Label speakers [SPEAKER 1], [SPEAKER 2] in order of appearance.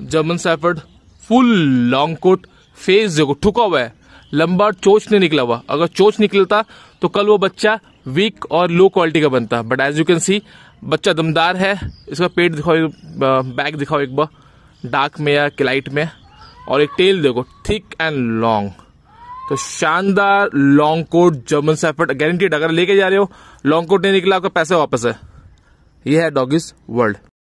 [SPEAKER 1] German shepherd full long coat face देखो ठुका हुआ है लंबा चोच नहीं निकला हुआ अगर चोच निकलता तो कल वो बच्चा वीक और लो क्वालिटी का बनता but as you can see बच्चा दमदार है इसका पेट दिखाओ बैक दिखाओ एक बार डार्क में या क्लाइट में और एक टेल देखो थिक एंड लॉन्ग तो शानदार long coat German shepherd guaranteed अगर लेके जा रहे हो लॉन्ग कोट नहीं निकला आपका पैसा वापस है यह है डॉगिस वर्ल्ड